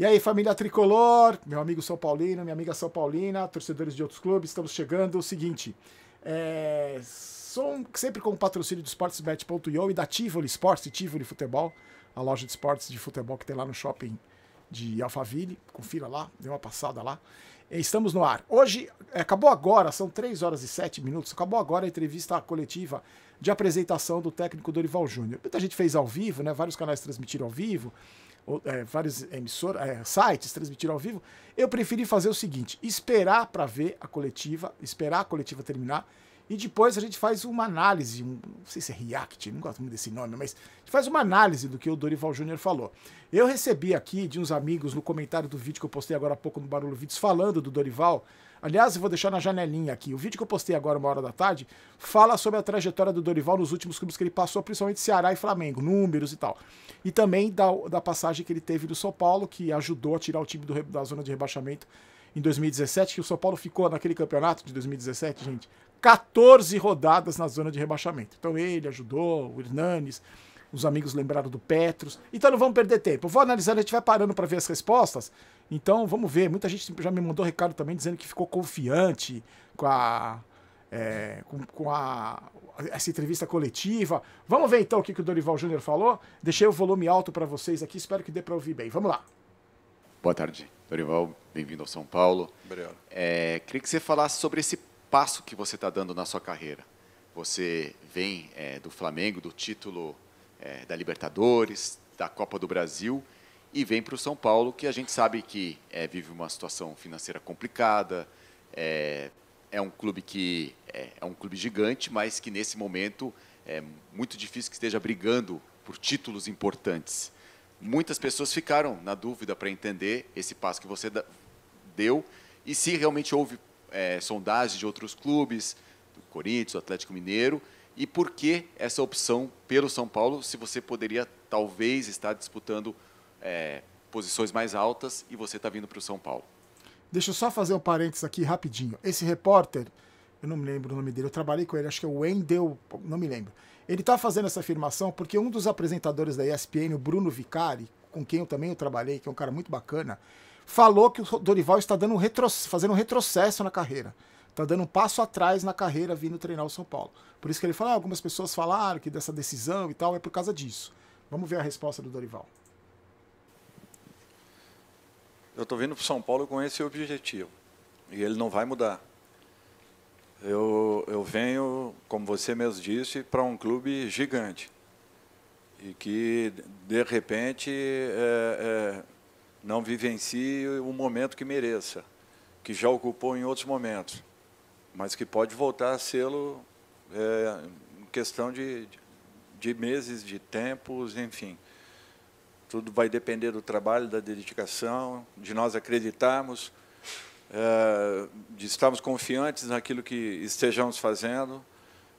E aí, família tricolor, meu amigo São Paulino, minha amiga São Paulina, torcedores de outros clubes, estamos chegando. O seguinte, é, sou sempre com o patrocínio do Sportsbet.io e da Tivoli Sports e Tivoli Futebol, a loja de esportes de futebol que tem lá no shopping de Alphaville. Confira lá, dê uma passada lá. Estamos no ar. Hoje, é, acabou agora, são 3 horas e 7 minutos, acabou agora a entrevista coletiva de apresentação do técnico Dorival Júnior. Muita gente fez ao vivo, né? Vários canais transmitiram ao vivo é, várias emissoras, é, sites transmitiram ao vivo, eu preferi fazer o seguinte: esperar para ver a coletiva, esperar a coletiva terminar e depois a gente faz uma análise, um, não sei se é react, não gosto muito desse nome, mas a gente faz uma análise do que o Dorival Júnior falou. Eu recebi aqui de uns amigos no comentário do vídeo que eu postei agora há pouco no Barulho Vídeos falando do Dorival, Aliás, eu vou deixar na janelinha aqui. O vídeo que eu postei agora, uma hora da tarde, fala sobre a trajetória do Dorival nos últimos clubes que ele passou, principalmente Ceará e Flamengo, números e tal. E também da, da passagem que ele teve no São Paulo, que ajudou a tirar o time do, da zona de rebaixamento em 2017, que o São Paulo ficou naquele campeonato de 2017, gente, 14 rodadas na zona de rebaixamento. Então ele ajudou, o Hernanes os amigos lembraram do Petros. Então não vamos perder tempo. vou analisando, a gente vai parando para ver as respostas. Então vamos ver. Muita gente já me mandou recado também dizendo que ficou confiante com a. É, com, com a, essa entrevista coletiva. Vamos ver então o que, que o Dorival Júnior falou. Deixei o volume alto para vocês aqui, espero que dê para ouvir bem. Vamos lá. Boa tarde, Dorival. Bem-vindo ao São Paulo. Obrigado. É, queria que você falasse sobre esse passo que você está dando na sua carreira. Você vem é, do Flamengo, do título é, da Libertadores, da Copa do Brasil e vem para o São Paulo, que a gente sabe que é, vive uma situação financeira complicada, é, é um clube que é, é, um clube gigante, mas que nesse momento é muito difícil que esteja brigando por títulos importantes. Muitas pessoas ficaram na dúvida para entender esse passo que você deu e se realmente houve é, sondagens de outros clubes, do Corinthians, do Atlético Mineiro, e por que essa opção pelo São Paulo, se você poderia talvez estar disputando é, posições mais altas e você está vindo para o São Paulo? Deixa eu só fazer um parênteses aqui rapidinho. Esse repórter, eu não me lembro o nome dele, eu trabalhei com ele, acho que é o Wendel, não me lembro. Ele está fazendo essa afirmação porque um dos apresentadores da ESPN, o Bruno Vicari, com quem eu também eu trabalhei, que é um cara muito bacana, falou que o Dorival está dando um retro, fazendo um retrocesso na carreira tá dando um passo atrás na carreira vindo treinar o São Paulo. Por isso que ele fala, ah, algumas pessoas falaram que dessa decisão e tal, é por causa disso. Vamos ver a resposta do Dorival. Eu estou vindo para o São Paulo com esse objetivo. E ele não vai mudar. Eu, eu venho, como você mesmo disse, para um clube gigante. E que, de repente, é, é, não vivencie o momento que mereça, que já ocupou em outros momentos mas que pode voltar a sê-lo é, em questão de, de meses, de tempos, enfim. Tudo vai depender do trabalho, da dedicação, de nós acreditarmos, é, de estarmos confiantes naquilo que estejamos fazendo.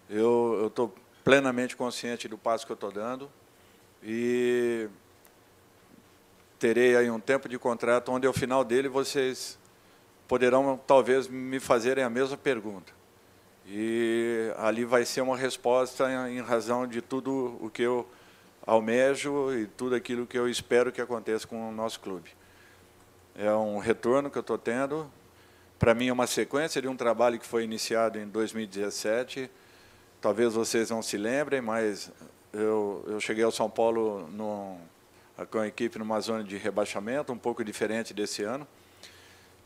Eu estou plenamente consciente do passo que eu estou dando e terei aí um tempo de contrato onde, ao final dele, vocês poderão talvez me fazerem a mesma pergunta. E ali vai ser uma resposta em razão de tudo o que eu almejo e tudo aquilo que eu espero que aconteça com o nosso clube. É um retorno que eu estou tendo. Para mim, é uma sequência de um trabalho que foi iniciado em 2017. Talvez vocês não se lembrem, mas eu, eu cheguei ao São Paulo com a equipe numa zona de rebaixamento, um pouco diferente desse ano.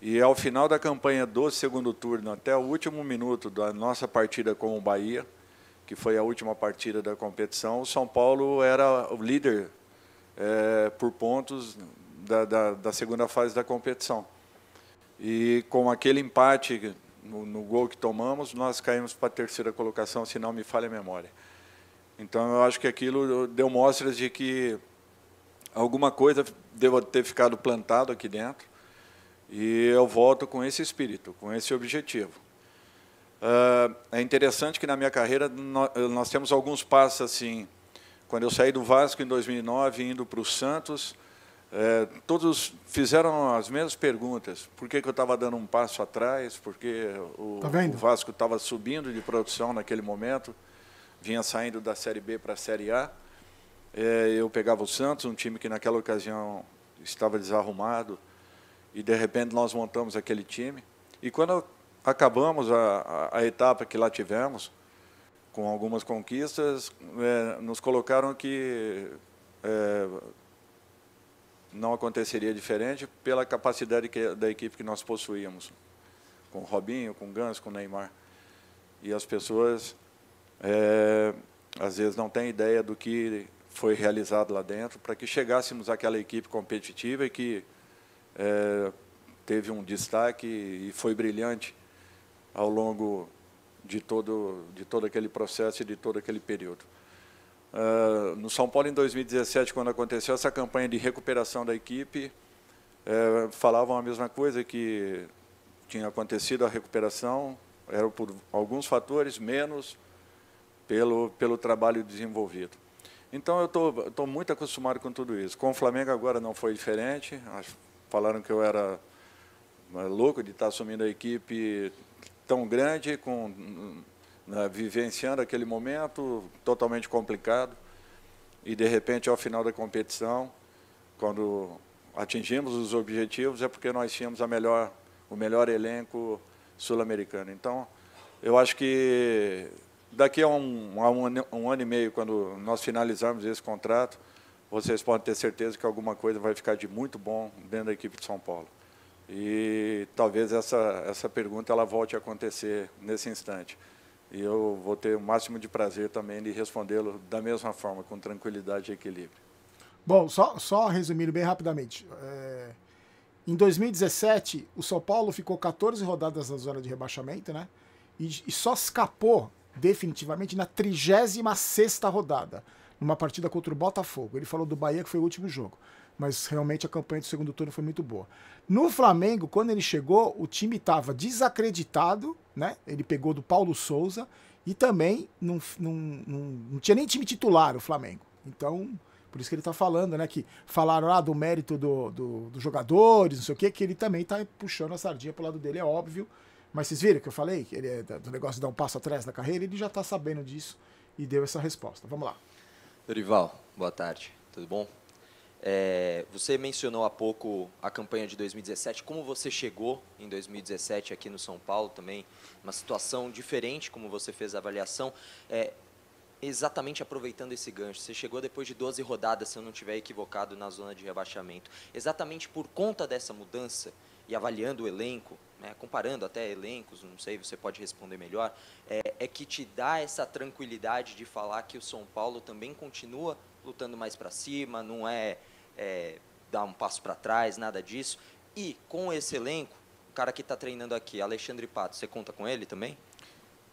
E ao final da campanha do segundo turno, até o último minuto da nossa partida com o Bahia, que foi a última partida da competição, o São Paulo era o líder é, por pontos da, da, da, segunda fase da competição. E com aquele empate no, no gol que tomamos, nós caímos para a terceira colocação, se não me falha a memória. Então eu acho que aquilo deu mostras de que alguma coisa deva ter ficado plantado aqui dentro e eu volto com esse espírito, com esse objetivo. Ah, é interessante que na minha carreira nós, temos alguns passos assim. Quando eu saí do Vasco em 2009, indo para o Santos, eh, todos fizeram as mesmas perguntas. Por que, eu estava dando um passo atrás? Porque o, tá o Vasco estava subindo de produção naquele momento, vinha saindo da Série B para a Série A. Eh, eu pegava o Santos, um time que naquela ocasião estava desarrumado e de repente nós montamos aquele time. E quando acabamos a, a, a etapa que lá tivemos, com algumas conquistas, é, nos colocaram que é, não aconteceria diferente pela capacidade que, da equipe que nós possuíamos, com Robinho, com Gans, com Neymar. E as pessoas é, às vezes não têm ideia do que foi realizado lá dentro para que chegássemos àquela equipe competitiva e que é, teve um destaque e foi brilhante ao longo de todo, de todo aquele processo e de todo aquele período. Uh, no São Paulo, em 2017, quando aconteceu essa campanha de recuperação da equipe, é, falavam a mesma coisa, que tinha acontecido a recuperação, era por alguns fatores, menos pelo, pelo trabalho desenvolvido. Então, eu estou muito acostumado com tudo isso. Com o Flamengo agora não foi diferente, falaram que eu era né, louco de estar assumindo a equipe tão grande, com, né, vivenciando aquele momento totalmente complicado. E, de repente, ao final da competição, quando atingimos os objetivos, é porque nós tínhamos a melhor, o melhor elenco sul-americano. Então, eu acho que daqui a um, a um, ano, um ano e meio, quando nós finalizarmos esse contrato, vocês podem ter certeza que alguma coisa vai ficar de muito bom dentro da equipe de São Paulo. E talvez essa, essa pergunta ela volte a acontecer nesse instante. E eu vou ter o máximo de prazer também de respondê-lo da mesma forma, com tranquilidade e equilíbrio. Bom, só, só resumindo bem rapidamente. É... Em 2017, o São Paulo ficou 14 rodadas na zona de rebaixamento, né? E, e só escapou definitivamente na 36 sexta rodada numa partida contra o Botafogo. Ele falou do Bahia, que foi o último jogo. Mas realmente a campanha do segundo turno foi muito boa. No Flamengo, quando ele chegou, o time estava desacreditado, né? Ele pegou do Paulo Souza e também não, não, não, não tinha nem time titular o Flamengo. Então, por isso que ele está falando, né? Que falaram ah, do mérito do, do, dos jogadores, não sei o quê, que ele também está puxando a sardinha pro lado dele, é óbvio. Mas vocês viram que eu falei que ele é do negócio de dar um passo atrás na carreira, ele já está sabendo disso e deu essa resposta. Vamos lá. Dorival, boa tarde, tudo bom? É, você mencionou há pouco a campanha de 2017, como você chegou em 2017 aqui no São Paulo também, uma situação diferente, como você fez a avaliação. É, exatamente aproveitando esse gancho, você chegou depois de 12 rodadas, se eu não estiver equivocado, na zona de rebaixamento. Exatamente por conta dessa mudança e avaliando o elenco, né, comparando até elencos, não sei, você pode responder melhor, é, é, que te dá essa tranquilidade de falar que o São Paulo também continua lutando mais para cima, não é, é dar um passo para trás, nada disso. E com esse elenco, o cara que está treinando aqui, Alexandre Pato, você conta com ele também?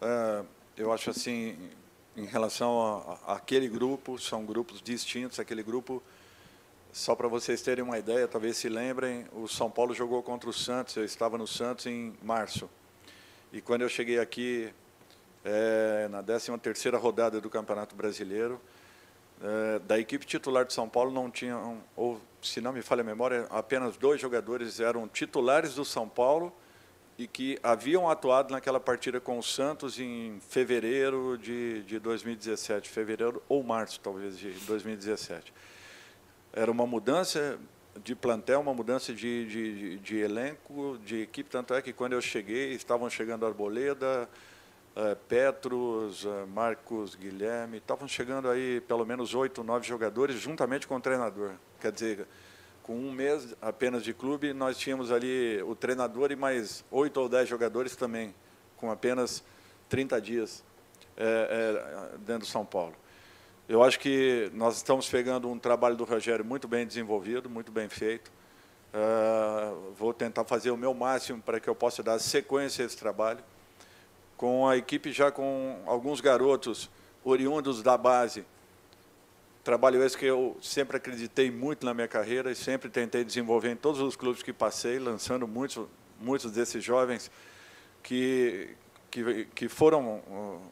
É, eu acho assim, em relação àquele grupo, são grupos distintos, aquele grupo só para vocês terem uma ideia, talvez se lembrem, o São Paulo jogou contra o Santos, eu estava no Santos em março. E quando eu cheguei aqui, é, na 13ª rodada do Campeonato Brasileiro, é, da equipe titular de São Paulo não tinham, ou se não me falha a memória, apenas dois jogadores eram titulares do São Paulo e que haviam atuado naquela partida com o Santos em fevereiro de, de 2017, fevereiro ou março, talvez, de 2017. Era uma mudança de plantel, uma mudança de, de, de elenco, de equipe. Tanto é que quando eu cheguei, estavam chegando Arboleda, eh, Petros, eh, Marcos, Guilherme, estavam chegando aí pelo menos oito, nove jogadores, juntamente com o treinador. Quer dizer, com um mês apenas de clube, nós tínhamos ali o treinador e mais oito ou dez jogadores também, com apenas 30 dias é, é, dentro do São Paulo. Eu acho que nós estamos pegando um trabalho do Rogério muito bem desenvolvido, muito bem feito. Uh, vou tentar fazer o meu máximo para que eu possa dar sequência a esse trabalho, com a equipe já com alguns garotos oriundos da base. Trabalho esse que eu sempre acreditei muito na minha carreira e sempre tentei desenvolver em todos os clubes que passei, lançando muitos, muitos desses jovens que, que, que foram ah,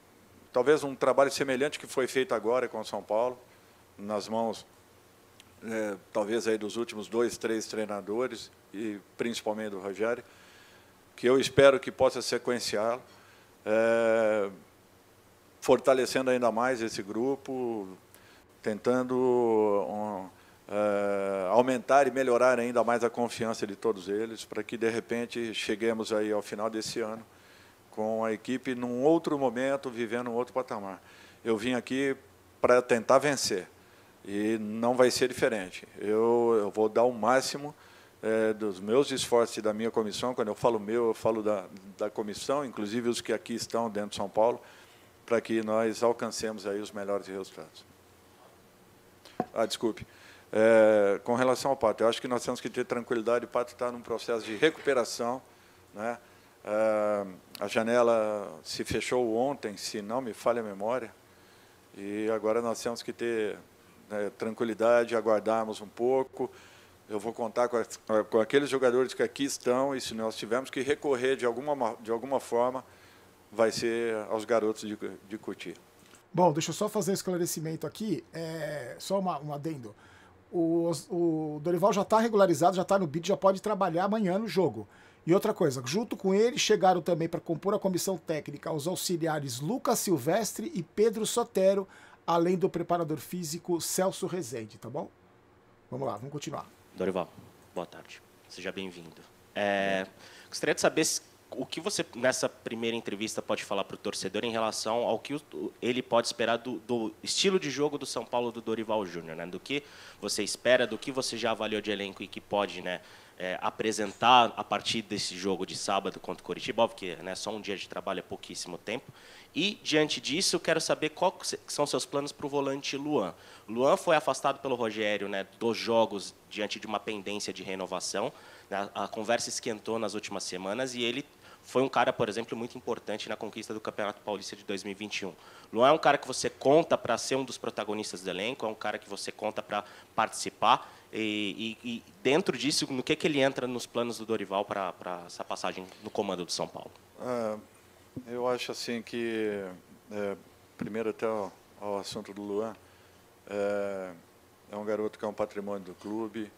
talvez um trabalho semelhante que foi feito agora com São Paulo, nas mãos é, talvez aí dos últimos dois, três treinadores e principalmente do Rogério, que eu espero que possa sequenciá-lo, é, fortalecendo ainda mais esse grupo, tentando um, é, aumentar e melhorar ainda mais a confiança de todos eles, para que de repente cheguemos aí ao final desse ano com a equipe num outro momento, vivendo um outro patamar. Eu vim aqui para tentar vencer e não vai ser diferente. Eu, eu vou dar o máximo é, dos meus esforços e da minha comissão. Quando eu falo meu, eu falo da, da comissão, inclusive os que aqui estão dentro de São Paulo, para que nós alcancemos aí os melhores resultados. Ah, desculpe. É, com relação ao Pato, eu acho que nós temos que ter tranquilidade. O Pato está num processo de recuperação, né? Ah, a janela se fechou ontem, se não me falha a memória, e agora nós temos que ter né, tranquilidade, aguardarmos um pouco. Eu vou contar com, a, com, aqueles jogadores que aqui estão, e se nós tivermos que recorrer de alguma, de alguma forma, vai ser aos garotos de, de curtir. Bom, deixa eu só fazer um esclarecimento aqui, é, só uma, um adendo. O, o Dorival já está regularizado, já está no bid, já pode trabalhar amanhã no jogo. E outra coisa, junto com ele chegaram também para compor a comissão técnica os auxiliares Lucas Silvestre e Pedro Sotero, além do preparador físico Celso Rezende, tá bom? Vamos lá, vamos continuar. Dorival, boa tarde. Seja bem-vindo. É, gostaria de saber o que você, nessa primeira entrevista, pode falar para o torcedor em relação ao que ele pode esperar do, do estilo de jogo do São Paulo do Dorival Júnior, né? do que você espera, do que você já avaliou de elenco e que pode né, é, apresentar a partir desse jogo de sábado contra o Coritiba, porque né, só um dia de trabalho é pouquíssimo tempo. E, diante disso, eu quero saber quais são seus planos para o volante Luan. Luan foi afastado pelo Rogério né, dos jogos diante de uma pendência de renovação. Né, a conversa esquentou nas últimas semanas e ele foi um cara, por exemplo, muito importante na conquista do Campeonato Paulista de 2021. Luan é um cara que você conta para ser um dos protagonistas do elenco, é um cara que você conta para participar. E, e, e, dentro disso, no que, que ele entra nos planos do Dorival para essa passagem no comando do São Paulo? É, eu acho assim que, é, primeiro até ao, ao, assunto do Luan, é, é, um garoto que é um patrimônio do clube,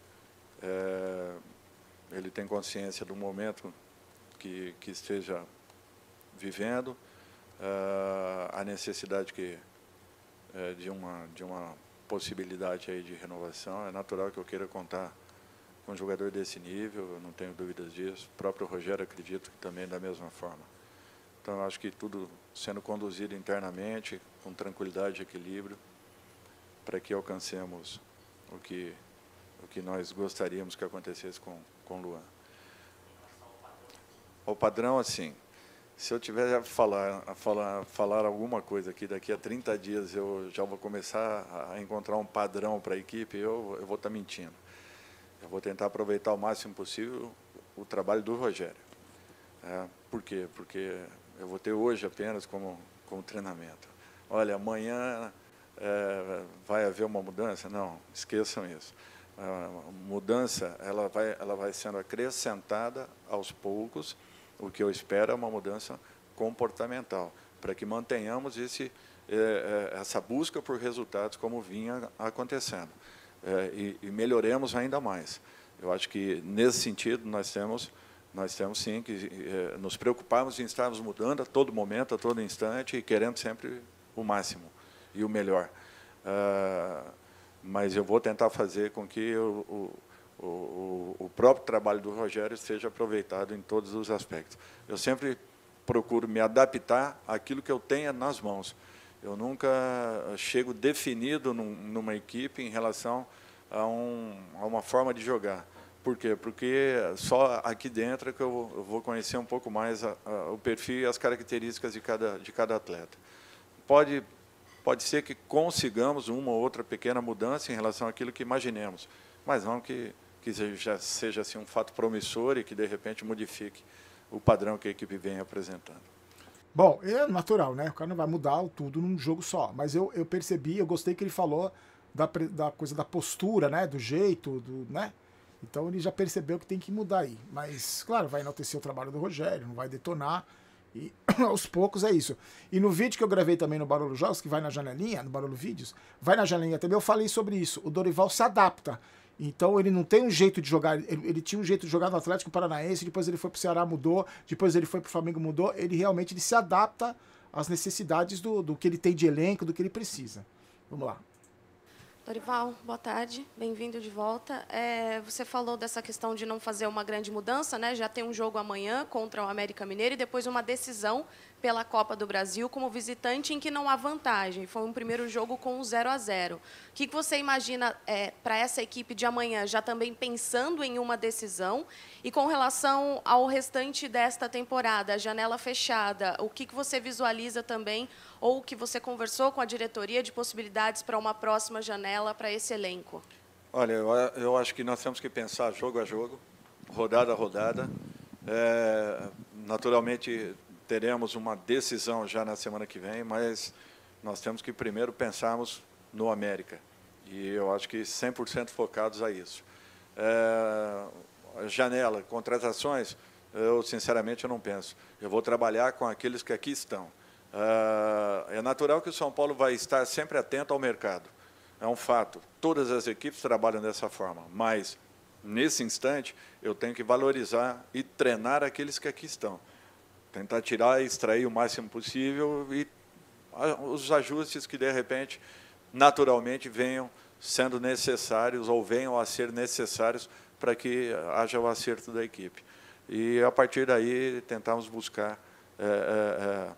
é, ele tem consciência do momento que, que esteja vivendo, uh, a necessidade que, uh, de, uma, de uma possibilidade aí de renovação. É natural que eu queira contar com um jogador desse nível, não tenho dúvidas disso. O próprio Rogério acredito que também é da mesma forma. Então, acho que tudo sendo conduzido internamente, com tranquilidade e equilíbrio, para que alcancemos o que, o que nós gostaríamos que acontecesse com, com o Luan ao padrão assim. Se eu tiver a falar, a falar, falar alguma coisa aqui, daqui a 30 dias eu já vou começar a encontrar um padrão para a equipe, eu, eu vou estar tá mentindo. Eu vou tentar aproveitar o máximo possível o trabalho do Rogério. É, por quê? Porque eu vou ter hoje apenas como, como treinamento. Olha, amanhã é, vai haver uma mudança? Não, esqueçam isso. É, a mudança ela vai, ela vai sendo acrescentada aos poucos, o que eu espero é uma mudança comportamental, para que mantenhamos esse, é, é, essa busca por resultados como vinha acontecendo é, e, melhoremos ainda mais. Eu acho que, nesse sentido, nós temos nós temos sim que nos preocuparmos em estarmos mudando a todo momento, a todo instante, e querendo sempre o máximo e o melhor. Ah, mas eu vou tentar fazer com que o, o, o, o, próprio trabalho do Rogério seja aproveitado em todos os aspectos. Eu sempre procuro me adaptar àquilo que eu tenha nas mãos. Eu nunca chego definido num, numa equipe em relação a, um, a, uma forma de jogar. Por quê? Porque só aqui dentro é que eu, eu vou conhecer um pouco mais a, a, o perfil e as características de cada, de cada atleta. Pode, pode ser que consigamos uma ou outra pequena mudança em relação àquilo que imaginemos, mas não que que seja, seja assim, um fato promissor e que, de repente, modifique o padrão que a equipe vem apresentando. Bom, é natural, né? O cara não vai mudar tudo num jogo só. Mas eu, eu percebi, eu gostei que ele falou da, da coisa da postura, né? Do jeito, do, né? Então ele já percebeu que tem que mudar aí. Mas, claro, vai enaltecer o trabalho do Rogério, não vai detonar. E aos poucos é isso. E no vídeo que eu gravei também no Barulho Jogos, que vai na janelinha, no Barulho Vídeos, vai na janelinha também, eu falei sobre isso. O Dorival se adapta. Então ele não tem um jeito de jogar. Ele, ele, tinha um jeito de jogar no Atlético Paranaense, depois ele foi para o Ceará, mudou, depois ele foi para o Flamengo, mudou. Ele realmente ele se adapta às necessidades do, do que ele tem de elenco, do que ele precisa. Vamos lá. Dorival, boa tarde, bem-vindo de volta. É, você falou dessa questão de não fazer uma grande mudança, né? Já tem um jogo amanhã contra o América Mineiro e depois uma decisão pela Copa do Brasil como visitante em que não há vantagem. Foi um primeiro jogo com um 0 a 0. O que você imagina é, para essa equipe de amanhã, já também pensando em uma decisão? E com relação ao restante desta temporada, a janela fechada, o que você visualiza também ou o que você conversou com a diretoria de possibilidades para uma próxima janela para esse elenco? Olha, eu, eu acho que nós temos que pensar jogo a jogo, rodada a rodada. É, naturalmente, teremos uma decisão já na semana que vem, mas nós temos que primeiro pensarmos no América. E eu acho que 100% focados a isso. É, janela, contratações, eu sinceramente eu não penso. Eu vou trabalhar com aqueles que aqui estão. É, é natural que o São Paulo vai estar sempre atento ao mercado. É um fato. Todas as equipes trabalham dessa forma. Mas, nesse instante, eu tenho que valorizar e treinar aqueles que aqui estão tentar tirar e extrair o máximo possível e os ajustes que, de repente, naturalmente venham sendo necessários ou venham a ser necessários para que haja o acerto da equipe. E, a partir daí, tentarmos buscar é, é,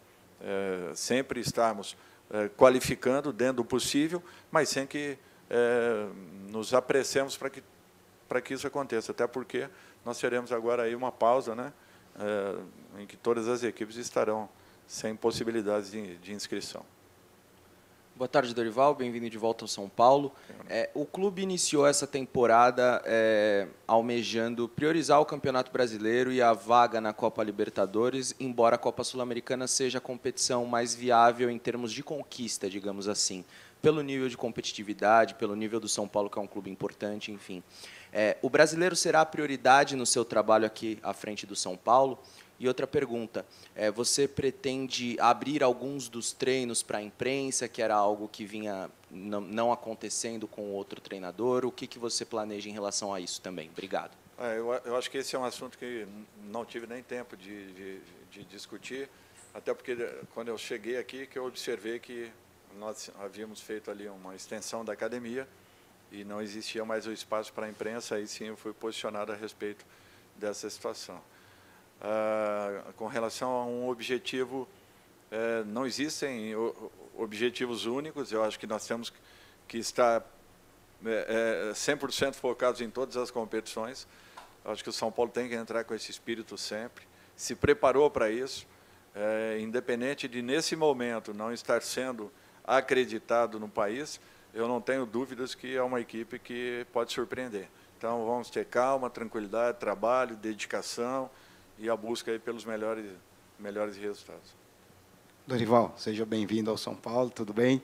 é, sempre estarmos eh, qualificando dentro do possível, mas sem que eh, nos apressemos para que, para que isso aconteça, até porque nós teremos agora aí uma pausa, né? é, em que todas as equipes estarão sem possibilidades de, de inscrição. Boa tarde, Dorival. Bem-vindo de volta ao São Paulo. É, o clube iniciou essa temporada é, almejando priorizar o Campeonato Brasileiro e a vaga na Copa Libertadores, embora a Copa Sul-Americana seja a competição mais viável em termos de conquista, digamos assim, pelo nível de competitividade, pelo nível do São Paulo, que é um clube importante, enfim. É, o brasileiro será a prioridade no seu trabalho aqui à frente do São Paulo? E outra pergunta, é, você pretende abrir alguns dos treinos para a imprensa, que era algo que vinha não, acontecendo com outro treinador? O que, que você planeja em relação a isso também? Obrigado. É, eu, eu, acho que esse é um assunto que não tive nem tempo de, de, de discutir, até porque eh, quando eu cheguei aqui que eu observei que nós havíamos feito ali uma extensão da academia, e não existia mais o espaço para a imprensa, aí sim eu fui posicionado a respeito dessa situação. Ah, com relação a um objetivo, é, não existem objetivos únicos, eu acho que nós temos que estar 100% é, é, focados em todas as competições, acho que o São Paulo tem que entrar com esse espírito sempre, se preparou para isso, independente de, nesse momento, não estar sendo acreditado no país, eu não tenho dúvidas que é uma equipe que pode surpreender. Então vamos ter calma, tranquilidade, trabalho, dedicação e a busca aí pelos melhores, melhores resultados. Dorival, seja bem-vindo ao São Paulo, tudo bem?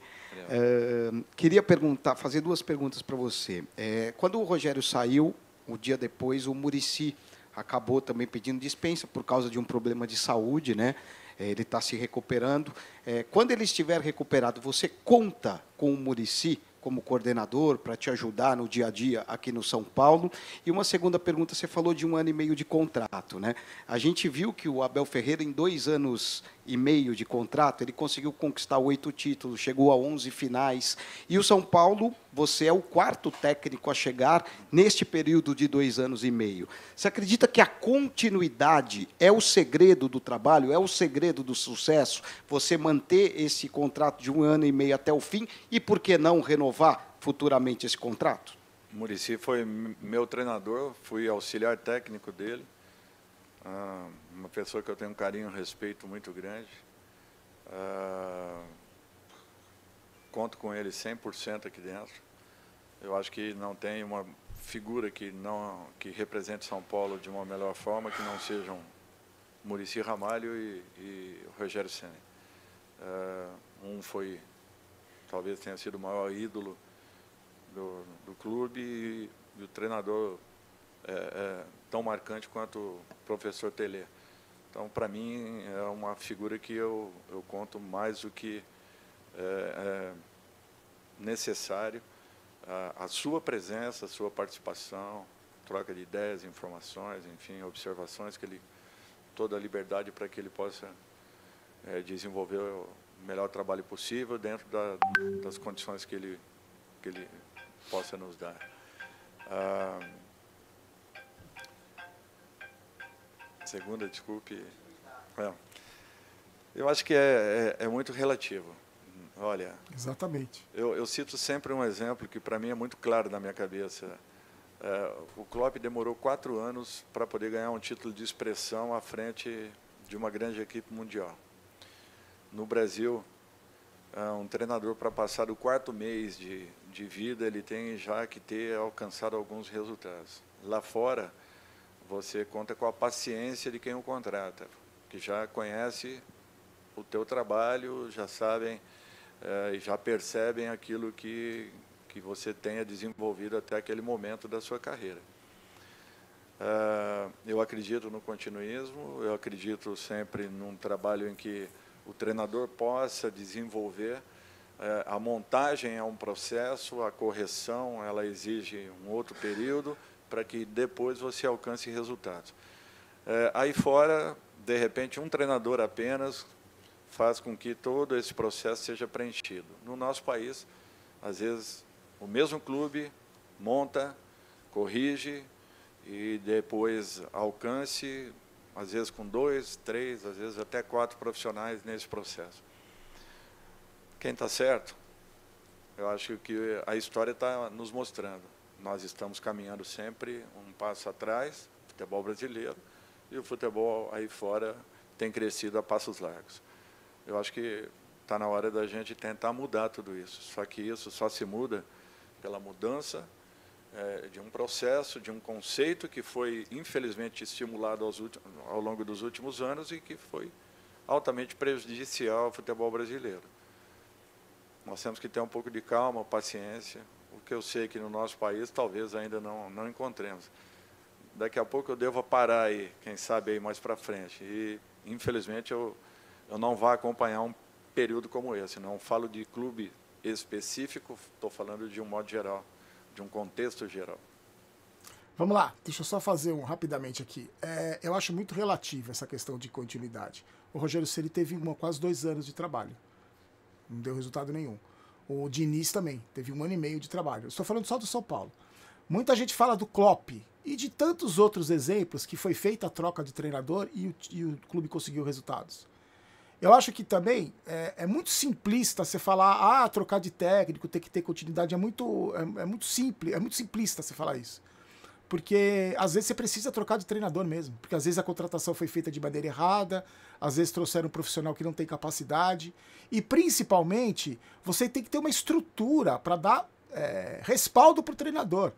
Eh, queria perguntar, fazer duas perguntas para você. É, quando o Rogério saiu, o um dia depois, o Murici acabou também pedindo dispensa por causa de um problema de saúde, né? É, ele está se recuperando. É, quando ele estiver recuperado, você conta com o Murici como coordenador para te ajudar no dia a dia aqui no São Paulo? E uma segunda pergunta, você falou de um ano e meio de contrato, né? A gente viu que o Abel Ferreira, em dois anos e meio de contrato, ele conseguiu conquistar oito títulos, chegou a onze finais, e o São Paulo você é o quarto técnico a chegar neste período de dois anos e meio. Você acredita que a continuidade é o segredo do trabalho, é o segredo do sucesso? Você manter esse contrato de um ano e meio até o fim e, por que não, renovar futuramente esse contrato? Murici foi meu treinador, fui auxiliar técnico dele, ah, uma pessoa que eu tenho um carinho e um respeito muito grande. Ah, conto com ele 100% aqui dentro. Eu acho que não tem uma figura que não que represente São Paulo de uma melhor forma que não sejam Murici Ramalho e, e Rogério Senna. Uh, eh, um foi, talvez tenha sido o maior ídolo do, do clube e, e, o treinador é, é, tão marcante quanto o professor Telê. Então, para mim, é uma figura que eu, eu conto mais do que é, é necessário a, a, sua presença, a sua participação, troca de ideias, informações, enfim, observações, que ele, toda a liberdade para que ele possa é, desenvolver o melhor trabalho possível dentro da, das condições que ele, que ele possa nos dar. Ah, segunda, desculpe. É. Eu acho que é, é, é, muito relativo. Olha. Exatamente. Eu, eu cito sempre um exemplo que para mim é muito claro na minha cabeça. É, o Klopp demorou quatro anos para poder ganhar um título de expressão à frente de uma grande equipe mundial. No Brasil, é um treinador para passar o quarto mês de, de vida, ele tem já que ter alcançado alguns resultados. Lá fora, você conta com a paciência de quem o contrata, que já conhece o teu trabalho, já sabem é, já percebem aquilo que, que você tenha desenvolvido até aquele momento da sua carreira. É, eu acredito no continuismo, eu acredito sempre num trabalho em que o treinador possa desenvolver. É, a montagem é um processo, a correção ela exige um outro período para que depois você alcance resultados. É, aí fora, de repente, um treinador apenas faz com que todo esse processo seja preenchido. No nosso país, às vezes, o mesmo clube monta, corrige e depois alcance, às vezes com dois, três, às vezes até quatro profissionais nesse processo. Quem está certo? Eu acho que a história está nos mostrando. Nós estamos caminhando sempre um passo atrás, futebol brasileiro, e o futebol aí fora tem crescido a passos largos. Eu acho que está na hora da gente tentar mudar tudo isso. Só que isso só se muda pela mudança é, de um processo, de um conceito que foi, infelizmente, estimulado últimos, ao longo dos últimos anos e que foi altamente prejudicial ao futebol brasileiro. Nós temos que ter um pouco de calma, paciência, o que eu sei que no nosso país talvez ainda não, não encontremos. Daqui a pouco eu devo parar aí, quem sabe aí mais para frente. E, infelizmente, eu eu não vá acompanhar um período como esse. Não falo de clube específico, estou falando de um modo geral, de um contexto geral. Vamos lá, deixa eu só fazer um rapidamente aqui. É, eu acho muito relativo essa questão de continuidade. O Rogério Ceni teve uma, quase dois anos de trabalho, não deu resultado nenhum. O Diniz também teve um ano e meio de trabalho. estou falando só do São Paulo. Muita gente fala do Klopp e de tantos outros exemplos que foi feita a troca de treinador e o, e o clube conseguiu resultados. Eu acho que também é, é, muito simplista você falar, ah, trocar de técnico, ter que ter continuidade. É muito, é, é muito simples, é muito simplista você falar isso. Porque às vezes você precisa trocar de treinador mesmo. Porque às vezes a contratação foi feita de maneira errada, às vezes trouxeram um profissional que não tem capacidade. E principalmente, você tem que ter uma estrutura para dar é, respaldo para o treinador.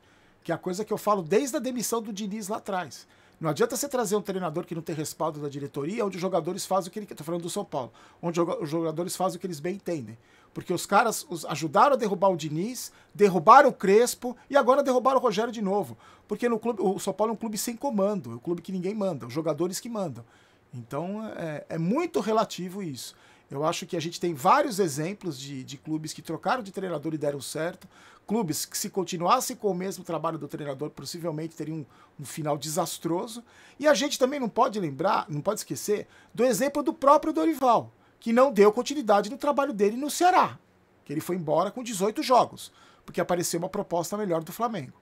Que é a coisa que eu falo desde a demissão do Diniz lá atrás. Não adianta você trazer um treinador que não tem respaldo da diretoria, onde os jogadores fazem o que ele quer. Tô falando do São Paulo, onde os jogadores fazem o que eles bem entendem. Porque os caras os ajudaram a derrubar o Diniz, derrubaram o Crespo e agora derrubaram o Rogério de novo. Porque no clube, o São Paulo é um clube sem comando, é um clube que ninguém manda, os jogadores que mandam. Então é, é muito relativo isso. Eu acho que a gente tem vários exemplos de, de clubes que trocaram de treinador e deram certo. Clubes que, se continuassem com o mesmo trabalho do treinador, possivelmente teriam um, um final desastroso. E a gente também não pode lembrar, não pode esquecer, do exemplo do próprio Dorival, que não deu continuidade no trabalho dele no Ceará, que ele foi embora com 18 jogos, porque apareceu uma proposta melhor do Flamengo.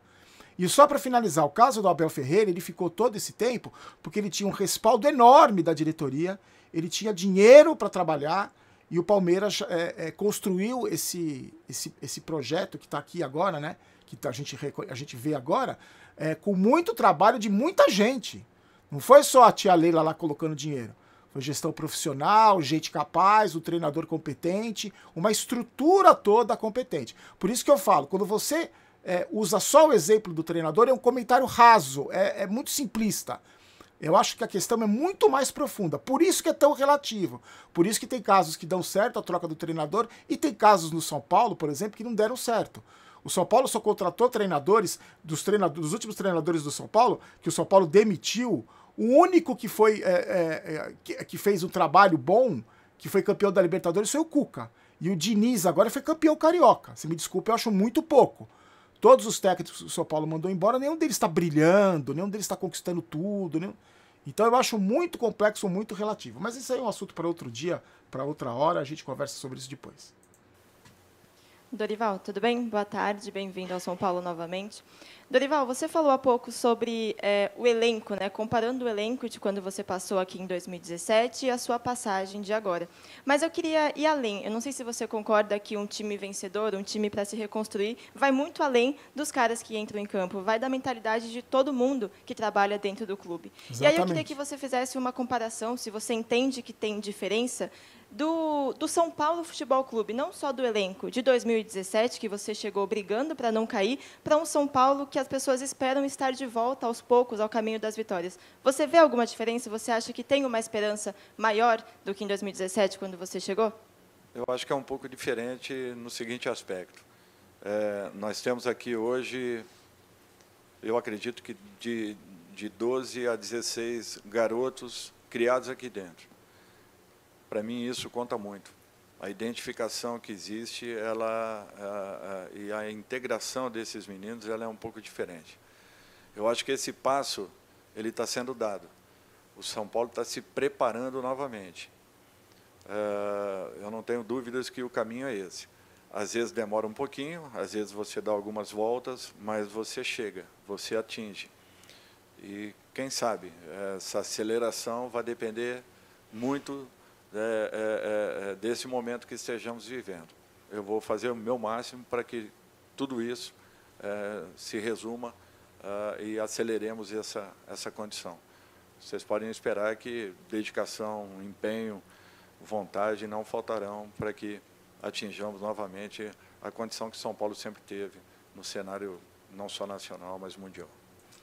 E só para finalizar, o caso do Abel Ferreira, ele ficou todo esse tempo porque ele tinha um respaldo enorme da diretoria, ele tinha dinheiro para trabalhar e o Palmeiras é, é, construiu esse, esse, esse projeto que está aqui agora, né? Que tá, a gente, a gente vê agora, é, com muito trabalho de muita gente. Não foi só a tia Leila lá colocando dinheiro. Foi gestão profissional, gente capaz, o um treinador competente, uma estrutura toda competente. Por isso que eu falo, quando você é, usa só o exemplo do treinador, é um comentário raso, é, é muito simplista. Eu acho que a questão é muito mais profunda. Por isso que é tão relativo. Por isso que tem casos que dão certo a troca do treinador e tem casos no São Paulo, por exemplo, que não deram certo. O São Paulo só contratou treinadores dos, treinadores, dos últimos treinadores do São Paulo, que o São Paulo demitiu. O único que foi é, é, é, que, que fez um trabalho bom, que foi campeão da Libertadores, foi o Cuca. E o Diniz agora foi campeão carioca. Se me desculpe, eu acho muito pouco. Todos os técnicos que o São Paulo mandou embora, nenhum deles está brilhando, nenhum deles está conquistando tudo. Nenhum... Então eu acho muito complexo, muito relativo. Mas isso aí é um assunto para outro dia, para outra hora, a gente conversa sobre isso depois. Dorival, tudo bem? Boa tarde, bem-vindo ao São Paulo novamente. Dorival, você falou há pouco sobre é, o elenco, né? comparando o elenco de quando você passou aqui em 2017 e a sua passagem de agora. Mas eu queria ir além. Eu não sei se você concorda que um time vencedor, um time para se reconstruir, vai muito além dos caras que entram em campo, vai da mentalidade de todo mundo que trabalha dentro do clube. Exatamente. E aí eu queria que você fizesse uma comparação, se você entende que tem diferença do, do São Paulo Futebol Clube, não só do elenco de 2017, que você chegou brigando para não cair, para um São Paulo que as pessoas esperam estar de volta aos poucos ao caminho das vitórias. Você vê alguma diferença? Você acha que tem uma esperança maior do que em 2017, quando você chegou? Eu acho que é um pouco diferente no seguinte aspecto. É, nós temos aqui hoje, eu acredito que de, de 12 a 16 garotos criados aqui dentro. Para mim, isso conta muito. A identificação que existe ela, e a integração desses meninos ela é um pouco diferente. Eu acho que esse passo ele está sendo dado. O São Paulo está se preparando novamente. É, eu não tenho dúvidas que o caminho é esse. Às vezes demora um pouquinho, às vezes você dá algumas voltas, mas você chega, você atinge. E quem sabe essa aceleração vai depender muito é é, é, é, desse momento que estejamos vivendo. Eu vou fazer o meu máximo para que tudo isso é, se resuma e aceleremos essa, essa condição. Vocês podem esperar que dedicação, empenho, vontade não faltarão para que atinjamos novamente a condição que São Paulo sempre teve no cenário não só nacional, mas mundial.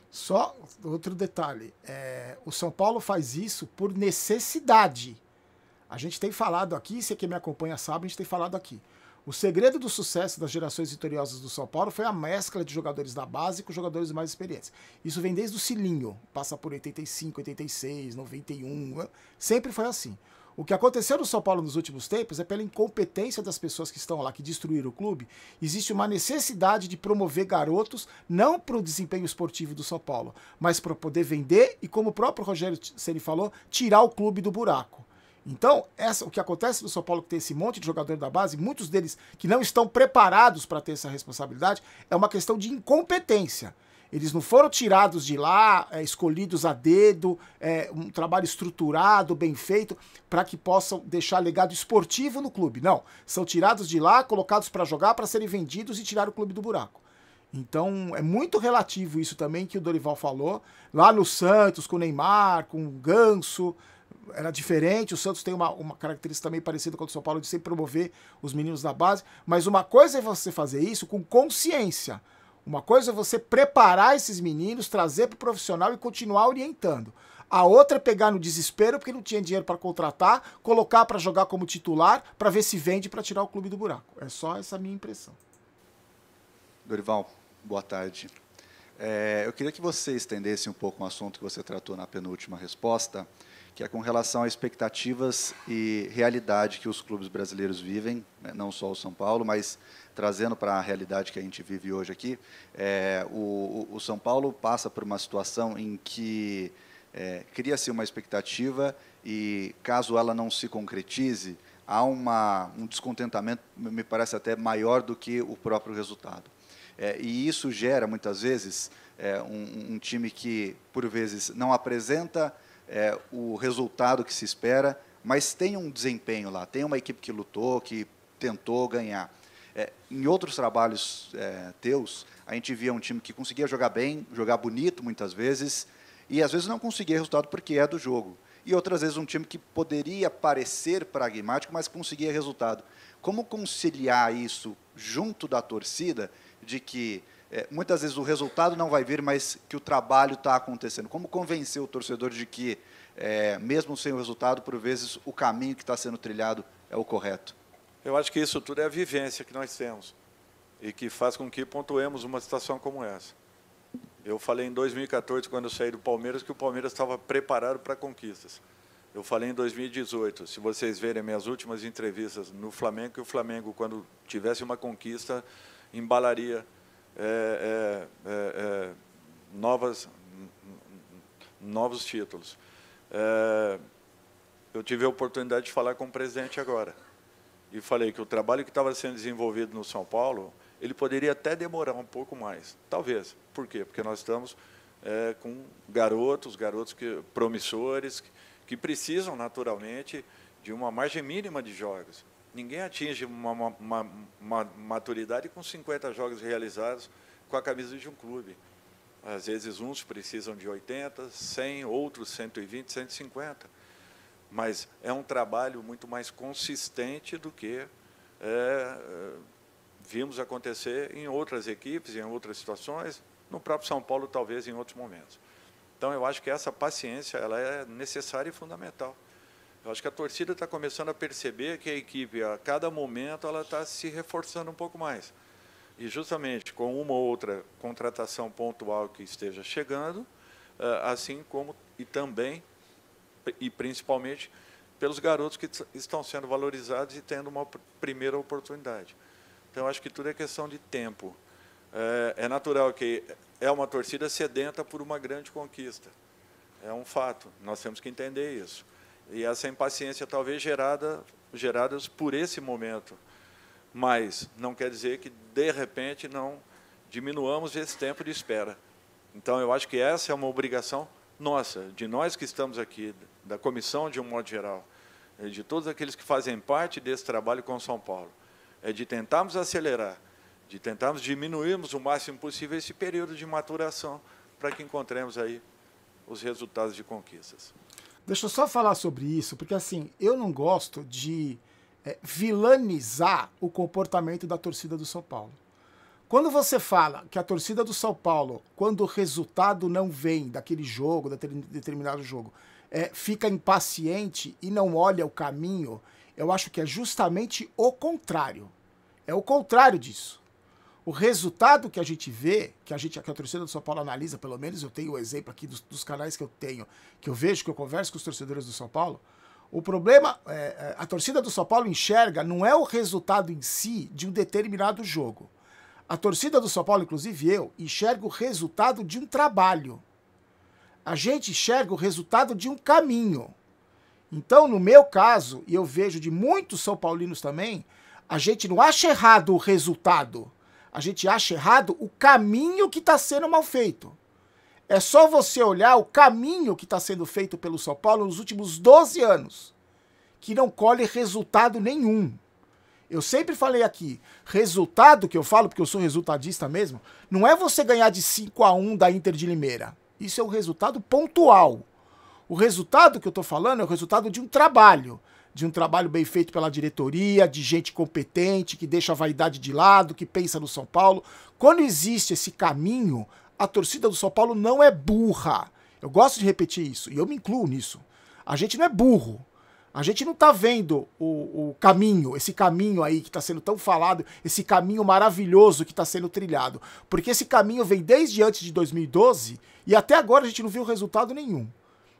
Só outro detalhe, é, o São Paulo faz isso por necessidade. A gente tem falado aqui, se que quem me acompanha sabe, a gente tem falado aqui. O segredo do sucesso das gerações vitoriosas do São Paulo foi a mescla de jogadores da base com jogadores mais experientes. Isso vem desde o Silinho, passa por 85, 86, 91, sempre foi assim. O que aconteceu no São Paulo nos últimos tempos é pela incompetência das pessoas que estão lá, que destruíram o clube. Existe uma necessidade de promover garotos, não para o desempenho esportivo do São Paulo, mas para poder vender e, como o próprio Rogério Ceni falou, tirar o clube do buraco. Então, essa, o que acontece no São Paulo, que tem esse monte de jogador da base, muitos deles que não estão preparados para ter essa responsabilidade, é uma questão de incompetência. Eles não foram tirados de lá, é, escolhidos a dedo, é, um trabalho estruturado, bem feito, para que possam deixar legado esportivo no clube. Não. São tirados de lá, colocados para jogar, para serem vendidos e tirar o clube do buraco. Então é muito relativo isso também que o Dorival falou. Lá no Santos, com o Neymar, com o Ganso, era diferente. O Santos tem uma, uma característica meio parecida com o do São Paulo de sempre promover os meninos da base. Mas uma coisa é você fazer isso com consciência. Uma coisa é você preparar esses meninos, trazer para o profissional e continuar orientando. A outra é pegar no desespero porque não tinha dinheiro para contratar, colocar para jogar como titular, para ver se vende para tirar o clube do buraco. É só essa minha impressão. Dorival, boa tarde. É, eu queria que você estendesse um pouco o um assunto que você tratou na penúltima resposta, que é com relação a expectativas e realidade que os clubes brasileiros vivem, né, não só o São Paulo, mas trazendo para a realidade que a gente vive hoje aqui, é, o, o, São Paulo passa por uma situação em que é, cria-se uma expectativa e, caso ela não se concretize, há uma, um descontentamento, me parece até maior do que o próprio resultado. É, e isso gera, muitas vezes, é, um, um time que, por vezes, não apresenta é, o resultado que se espera, mas tem um desempenho lá, tem uma equipe que lutou, que tentou ganhar. É, em outros trabalhos é, teus, a gente via um time que conseguia jogar bem, jogar bonito muitas vezes, e às vezes não conseguia resultado porque é do jogo. E outras vezes um time que poderia parecer pragmático, mas conseguia resultado. Como conciliar isso junto da torcida de que é, muitas vezes o resultado não vai vir, mas que o trabalho está acontecendo. Como convencer o torcedor de que, é, mesmo sem o resultado, por vezes o caminho que está sendo trilhado é o correto? Eu acho que isso tudo é a vivência que nós temos e que faz com que pontuemos uma situação como essa. Eu falei em 2014, quando eu saí do Palmeiras, que o Palmeiras estava preparado para conquistas. Eu falei em 2018, se vocês verem minhas últimas entrevistas no Flamengo, que o Flamengo, quando tivesse uma conquista, embalaria é é, é, é, novas, novos títulos. É, eu tive a oportunidade de falar com o presidente agora e falei que o trabalho que estava sendo desenvolvido no São Paulo, ele poderia até demorar um pouco mais, talvez. Por quê? Porque nós estamos é, com garotos, garotos que, promissores, que, que precisam naturalmente de uma margem mínima de jogos. Ninguém atinge uma, uma, uma maturidade com 50 jogos realizados com a camisa de um clube. Às vezes uns precisam de 80, 100, outros 120, 150. Mas é um trabalho muito mais consistente do que é, é, vimos acontecer em outras equipes, em outras situações, no próprio São Paulo, talvez, em outros momentos. Então, eu acho que essa paciência ela é necessária e fundamental. Eu acho que a torcida está começando a perceber que a equipe, a cada momento, ela está se reforçando um pouco mais. E justamente com uma ou outra contratação pontual que esteja chegando, eh, assim como e também e principalmente pelos garotos que estão sendo valorizados e tendo uma primeira oportunidade. Então, acho que tudo é questão de tempo. Eh, é, natural que é uma torcida sedenta por uma grande conquista. É um fato. Nós temos que entender isso. E essa impaciência talvez gerada geradas por esse momento. Mas não quer dizer que, de repente, não diminuamos esse tempo de espera. Então, eu acho que essa é uma obrigação nossa, de nós que estamos aqui, da comissão de um modo geral, é de todos aqueles que fazem parte desse trabalho com São Paulo, é de tentarmos acelerar, de tentarmos diminuirmos o máximo possível esse período de maturação para que encontremos aí os resultados de conquistas. Deixa eu só falar sobre isso, porque assim, eu não gosto de é, vilanizar o comportamento da torcida do São Paulo. Quando você fala que a torcida do São Paulo, quando o resultado não vem daquele jogo, daquele determinado jogo, é, fica impaciente e não olha o caminho, eu acho que é justamente o contrário. É o contrário disso o resultado que a gente vê, que a gente, que a torcida do São Paulo analisa, pelo menos eu tenho o exemplo aqui dos, dos canais que eu tenho, que eu vejo, que eu converso com os torcedores do São Paulo, o problema, é, é, a torcida do São Paulo enxerga não é o resultado em si de um determinado jogo. A torcida do São Paulo, inclusive eu, enxerga o resultado de um trabalho. A gente enxerga o resultado de um caminho. Então, no meu caso, e eu vejo de muitos São Paulinos também, a gente não acha errado o resultado a gente acha errado o caminho que está sendo mal feito. É só você olhar o caminho que está sendo feito pelo São Paulo nos últimos 12 anos, que não colhe resultado nenhum. Eu sempre falei aqui, resultado que eu falo, porque eu sou resultadista mesmo, não é você ganhar de 5 a 1 da Inter de Limeira. Isso é um resultado pontual. O resultado que eu estou falando é o resultado de um trabalho de um trabalho bem feito pela diretoria, de gente competente, que deixa a vaidade de lado, que pensa no São Paulo. Quando existe esse caminho, a torcida do São Paulo não é burra. Eu gosto de repetir isso, e eu me incluo nisso. A gente não é burro. A gente não está vendo o, o, caminho, esse caminho aí que está sendo tão falado, esse caminho maravilhoso que está sendo trilhado. Porque esse caminho vem desde antes de 2012 e até agora a gente não viu resultado nenhum.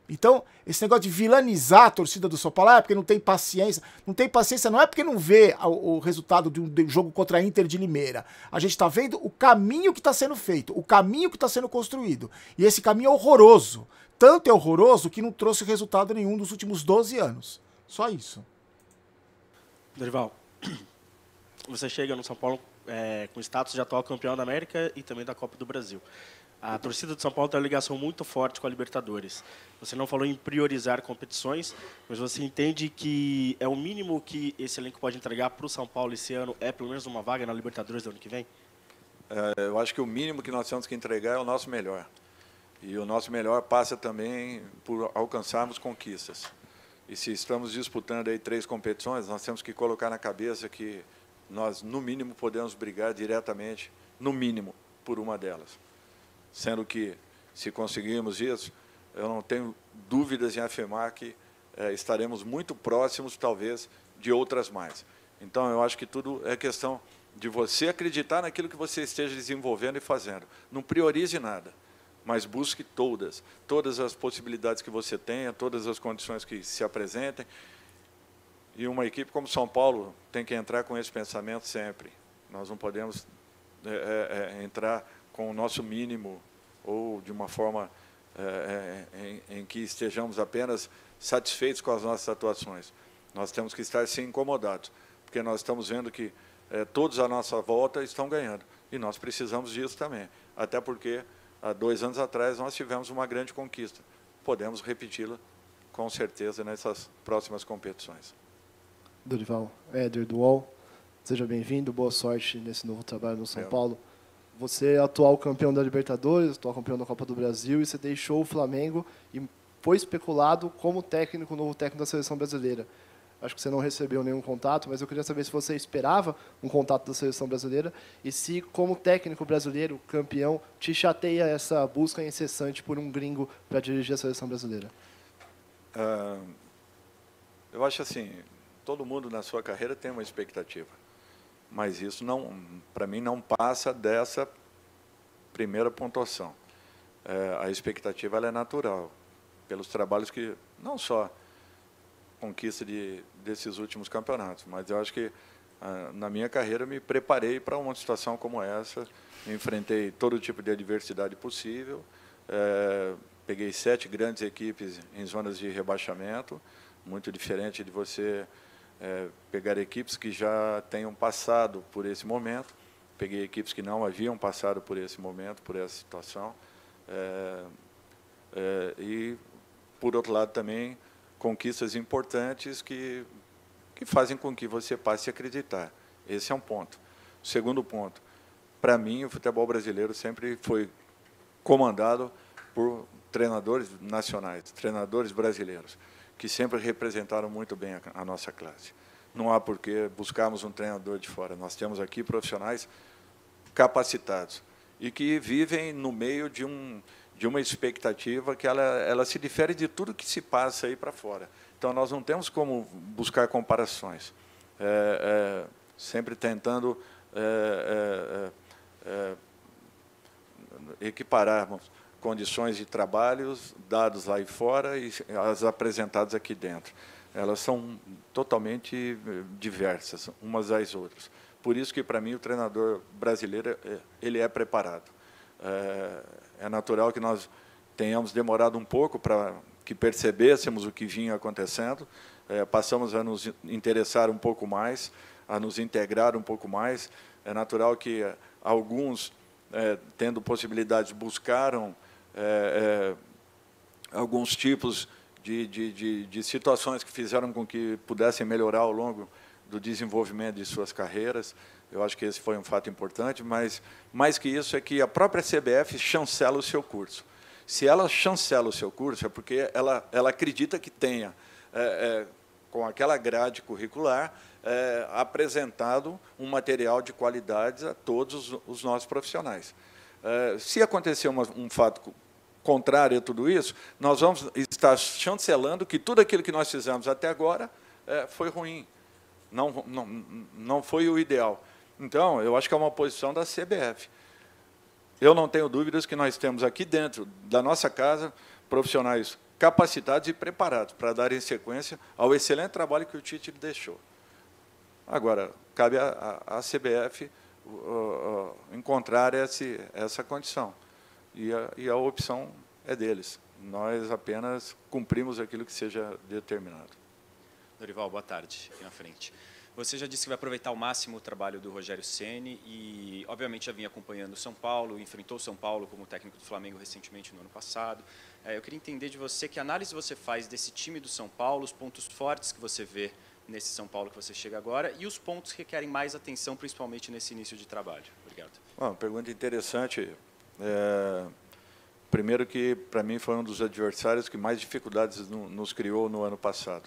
Então, esse negócio de vilanizar a torcida do São Paulo, ah, é porque não tem paciência. Não tem paciência não é porque não vê o, o resultado de um, de um jogo contra a Inter de Limeira. A gente está vendo o caminho que está sendo feito, o caminho que está sendo construído. E esse caminho é horroroso. Tanto é horroroso que não trouxe resultado nenhum nos últimos 12 anos. Só isso. Dorival, você chega no São Paulo é, com status de atual campeão da América e também da Copa do Brasil. A torcida do São Paulo tem uma ligação muito forte com a Libertadores. Você não falou em priorizar competições, mas você entende que é o mínimo que esse elenco pode entregar para o São Paulo esse ano é pelo menos uma vaga na Libertadores do ano que vem? É, eu acho que o mínimo que nós temos que entregar é o nosso melhor. E o nosso melhor passa também por alcançarmos conquistas. E se estamos disputando aí três competições, nós temos que colocar na cabeça que nós, no mínimo, podemos brigar diretamente, no mínimo, por uma delas sendo que, se conseguirmos isso, eu não tenho dúvidas em afirmar que é, estaremos muito próximos, talvez, de outras mais. Então, eu acho que tudo é questão de você acreditar naquilo que você esteja desenvolvendo e fazendo. Não priorize nada, mas busque todas, todas as possibilidades que você tenha, todas as condições que se apresentem. E uma equipe como São Paulo tem que entrar com esse pensamento sempre. Nós não podemos é, é, é entrar com o nosso mínimo ou de uma forma é, em, em, que estejamos apenas satisfeitos com as nossas atuações. Nós temos que estar sim incomodados, porque nós estamos vendo que é, todos à nossa volta estão ganhando. E nós precisamos disso também. Até porque, há dois anos atrás, nós tivemos uma grande conquista. Podemos repeti-la, com certeza, nessas próximas competições. Dorival, Éder do UOL, seja bem-vindo, boa sorte nesse novo trabalho no São Paulo você é atual campeão da Libertadores, atual campeão da Copa do Brasil, e você deixou o Flamengo e foi especulado como técnico, novo técnico da seleção brasileira. Acho que você não recebeu nenhum contato, mas eu queria saber se você esperava um contato da seleção brasileira e se, como técnico brasileiro, campeão, te chateia essa busca incessante por um gringo para dirigir a seleção brasileira. Uh, eu acho assim, todo mundo na sua carreira tem uma expectativa. Mas isso não, para mim, não passa dessa primeira pontuação. É, a expectativa é natural pelos trabalhos que não só conquista de, desses últimos campeonatos, mas eu acho que ah, na minha carreira me preparei para uma situação como essa, enfrentei todo tipo de adversidade possível, é, peguei sete grandes equipes em zonas de rebaixamento, muito diferente de você é, pegar equipes que já tenham passado por esse momento, peguei equipes que não haviam passado por esse momento, por essa situação, é, é, e, por outro lado, também conquistas importantes que, que fazem com que você passe a acreditar. Esse é um ponto. segundo ponto, para mim, o futebol brasileiro sempre foi comandado por treinadores nacionais, treinadores brasileiros que sempre representaram muito bem a, a nossa classe. Não há por que buscarmos um treinador de fora. Nós temos aqui profissionais capacitados e que vivem no meio de, um, de uma expectativa que ela, ela se difere de tudo que se passa aí para fora. Então, nós não temos como buscar comparações. É, é, sempre tentando é, é, é, é equipararmos condições de trabalho dados lá e fora e as apresentadas aqui dentro. Elas são totalmente eh, diversas umas às outras. Por isso que, para mim, o treinador brasileiro eh, ele é preparado. Eh, é natural que nós tenhamos demorado um pouco para que percebêssemos o que vinha acontecendo, passamos a nos interessar um pouco mais, a nos integrar um pouco mais. É natural que alguns, tendo possibilidades, buscaram é, é, alguns tipos de, de, de, de, situações que fizeram com que pudessem melhorar ao longo do desenvolvimento de suas carreiras. Eu acho que esse foi um fato importante, mas mais que isso é que a própria CBF chancela o seu curso. Se ela chancela o seu curso, é porque ela, ela acredita que tenha, é, é com aquela grade curricular, é, apresentado um material de qualidades a todos os nossos profissionais. Eh, se acontecer uma, um fato contrário a tudo isso, nós vamos estar chancelando que tudo aquilo que nós fizemos até agora eh, foi ruim, não, não, não foi o ideal. Então, eu acho que é uma posição da CBF. Eu não tenho dúvidas que nós temos aqui dentro da nossa casa profissionais capacitados e preparados para darem sequência ao excelente trabalho que o Tite deixou. Agora, cabe à CBF uh, encontrar esse, essa condição. E a, e a opção é deles. Nós apenas cumprimos aquilo que seja determinado. Dorival, boa tarde. Aqui na frente. Você já disse que vai aproveitar ao máximo o trabalho do Rogério Ceni e, obviamente, já vinha acompanhando o São Paulo, enfrentou o São Paulo como técnico do Flamengo recentemente no ano passado. É, eu queria entender de você que análise você faz desse time do São Paulo, os pontos fortes que você vê nesse São Paulo que você chega agora e os pontos que requerem mais atenção, principalmente nesse início de trabalho? Obrigado. Uma pergunta interessante. É, primeiro que, para mim, foi um dos adversários que mais dificuldades nos criou no ano passado.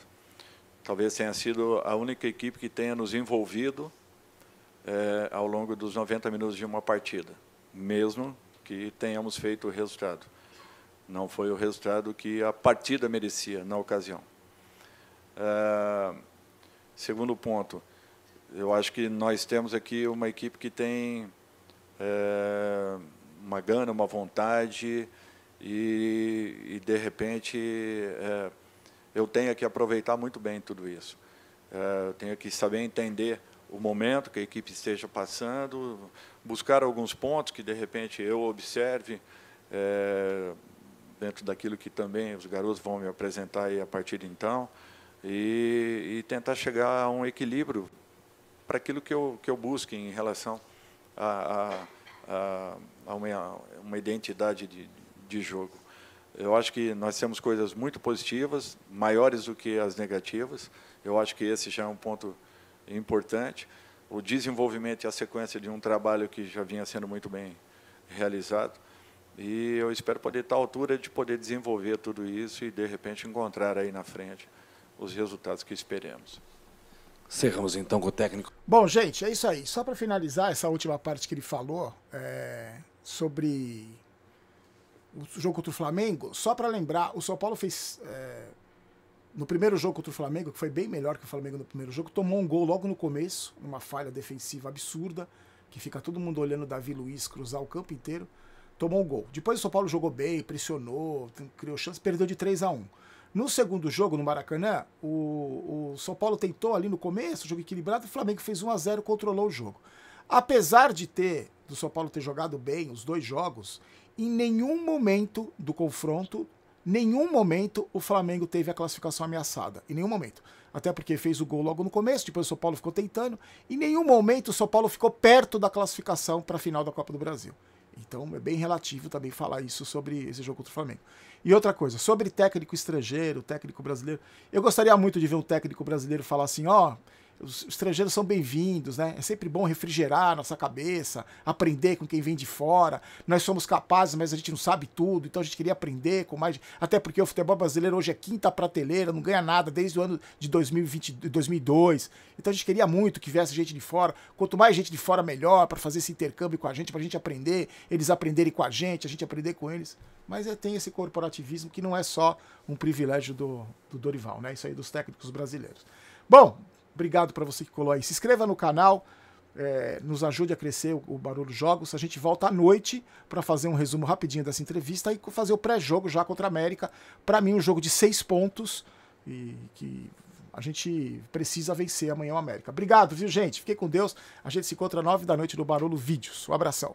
Talvez tenha sido a única equipe que tenha nos envolvido é, ao longo dos 90 minutos de uma partida, mesmo que tenhamos feito o resultado. Não foi o resultado que a partida merecia na ocasião. É, Segundo ponto, eu acho que nós temos aqui uma equipe que tem é, uma gana, uma vontade e, e de repente é, eu tenho que aproveitar muito bem tudo isso. É, eu tenho que saber entender o momento que a equipe esteja passando, buscar alguns pontos que de repente eu observe é, dentro daquilo que também os garotos vão me apresentar aí a partir de então e, e tentar chegar a um equilíbrio para aquilo que eu, que eu busco em relação a, a, a uma, uma, identidade de, de jogo. Eu acho que nós temos coisas muito positivas, maiores do que as negativas. Eu acho que esse já é um ponto importante. O desenvolvimento e a sequência de um trabalho que já vinha sendo muito bem realizado. E eu espero poder estar à altura de poder desenvolver tudo isso e, de repente, encontrar aí na frente os resultados que esperemos. Cerramos então com o técnico. Bom, gente, é isso aí. Só para finalizar essa última parte que ele falou é, sobre o jogo contra o Flamengo, só para lembrar, o São Paulo fez. É, no primeiro jogo contra o Flamengo, que foi bem melhor que o Flamengo no primeiro jogo, tomou um gol logo no começo, uma falha defensiva absurda, que fica todo mundo olhando Davi Luiz cruzar o campo inteiro. Tomou um gol. Depois o São Paulo jogou bem, pressionou, criou chance, perdeu de 3 a 1 no segundo jogo, no Maracanã, o, o São Paulo tentou ali no começo, jogo equilibrado, o Flamengo fez 1 a 0 controlou o jogo. Apesar de ter, do São Paulo ter jogado bem os dois jogos, em nenhum momento do confronto, nenhum momento o Flamengo teve a classificação ameaçada. Em nenhum momento. Até porque fez o gol logo no começo, depois o São Paulo ficou tentando. Em nenhum momento o São Paulo ficou perto da classificação para a final da Copa do Brasil. Então é bem relativo também falar isso sobre esse jogo contra o Flamengo. E outra coisa, sobre técnico estrangeiro, técnico brasileiro, eu gostaria muito de ver um técnico brasileiro falar assim, ó, oh, os estrangeiros são bem-vindos, né? É sempre bom refrigerar nossa cabeça, aprender com quem vem de fora. Nós somos capazes, mas a gente não sabe tudo, então a gente queria aprender com mais. Até porque o futebol brasileiro hoje é quinta prateleira, não ganha nada desde o ano de 2020, 2002. Então a gente queria muito que viesse gente de fora. Quanto mais gente de fora, melhor, para fazer esse intercâmbio com a gente, para a gente aprender, eles aprenderem com a gente, a gente aprender com eles. Mas é, tem esse corporativismo que não é só um privilégio do, do Dorival, né? Isso aí dos técnicos brasileiros. Bom, Obrigado para você que colou aí. Se inscreva no canal, é, nos ajude a crescer o, o Barulho Jogos. A gente volta à noite para fazer um resumo rapidinho dessa entrevista e fazer o pré-jogo já contra a América. Para mim, um jogo de seis pontos e que a gente precisa vencer amanhã o América. Obrigado, viu, gente? Fiquei com Deus. A gente se encontra às nove da noite no Barulho Vídeos. Um abração.